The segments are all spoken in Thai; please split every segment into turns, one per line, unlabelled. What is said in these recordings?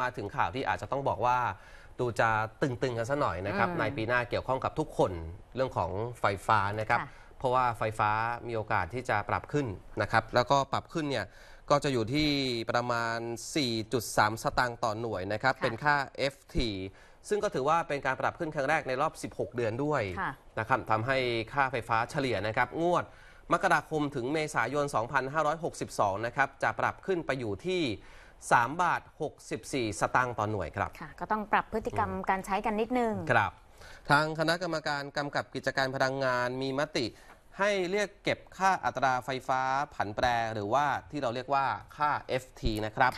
มาถึงข่าวที่อาจจะต้องบอกว่าดูจะตึงๆกันซะหน่อยนะครับในปีหน้าเกี่ยวข้องกับทุกคนเรื่องของไฟฟ้านะครับ เพราะว่าไฟฟ้ามีโอกาสที่จะปรับขึ้นนะครับแล้วก็ปรับขึ้นเนี่ยก็จะอยู่ที่ประมาณ 4.3 สตางค์ต่อหน่วยนะครับเป็นค่า FT ซึ่งก็ถือว่าเป็นการปรับขึ้นครั้งแรกในรอบ 16 เดือนด้วยนะครับทำให้ค่าไฟฟ้าเฉลี่ยนะครับงวดมกราคมถึงเมษายน2562นะครับจะปรับขึ้นไปอยู่ที่3 บาท 64 สตางค์ต่อหน่วยครับ ก็ต้องปรับพฤติกรรมการใช้กันนิดนึง ครับ ทางคณะกรรมการกำกับกิจการพลังงานมีมติ ให้เรียกเก็บค่าอัตราไฟฟ้าผันแปรหรือว่าที่เราเรียกว่าค่า FT นะครับ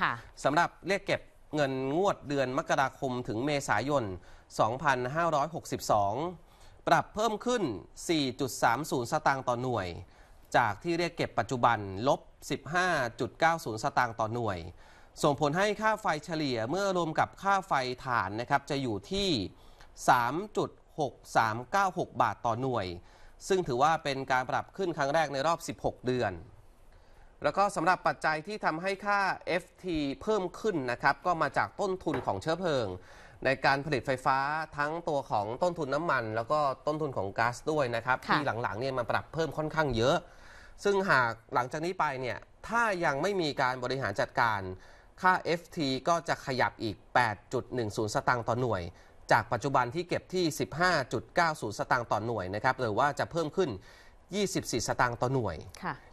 สำหรับเรียกเก็บเงินงวดเดือนมกราคมถึงเมษายน 2562 ปรับเพิ่มขึ้น 4.30 สตางค์ต่อหน่วย จากที่เรียกเก็บปัจจุบันลบ15.90 สตางค์ต่อหน่วยส่งผลให้ค่าไฟเฉลี่ยเมื่อรวมกับค่าไฟฐานนะครับจะอยู่ที่ 3.6396 บาทต่อหน่วย ซึ่งถือว่าเป็นการปรับขึ้นครั้งแรกในรอบ 16 เดือน แล้วก็สำหรับปัจจัยที่ทำให้ค่า FT เพิ่มขึ้นนะครับก็มาจากต้นทุนของเชื้อเพลิง ในการผลิตไฟฟ้าทั้งตัวของต้นทุนน้ำมันแล้วก็ต้นทุนของก๊าซด้วยนะครับที่หลังๆเนี่ยมาปรับเพิ่มค่อนข้างเยอะ ซึ่งหากหลังจากนี้ไปเนี่ยถ้ายังไม่มีการบริหารจัดการค่า FT ก็จะขยับอีก 8.10 สตางค์ต่อหน่วย จากปัจจุบันที่เก็บที่ 15.90 สตางค์ต่อหน่วยนะครับหรือว่าจะเพิ่มขึ้น 24 สตางค์ต่อหน่วย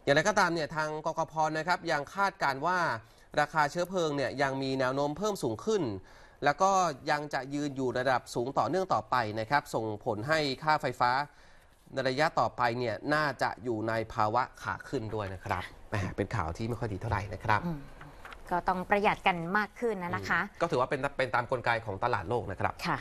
อย่างไรก็ตามเนี่ยทางกกพนะครับ ยังคาดการว่าราคาเชื้อเพลิงเนี่ยยังมีแนวโน้มเพิ่มสูงขึ้น แล้วก็ยังจะยืนอยู่ระดับสูงต่อเนื่องต่อไปนะครับ ส่งผลให้ค่าไฟฟ้า ในระยะต่อไปเนี่ยน่าจะอยู่ในภาวะขาขึ้นด้วยนะครับเป็นข่าวที่ไม่ค่อยดีเท่าไหร่นะครับก็ต้องประหยัดกันมากขึ้นนะนะคะ ก็ถือว่าเป็นเป็นตามกลไกของตลาดโลกนะครับค่ะ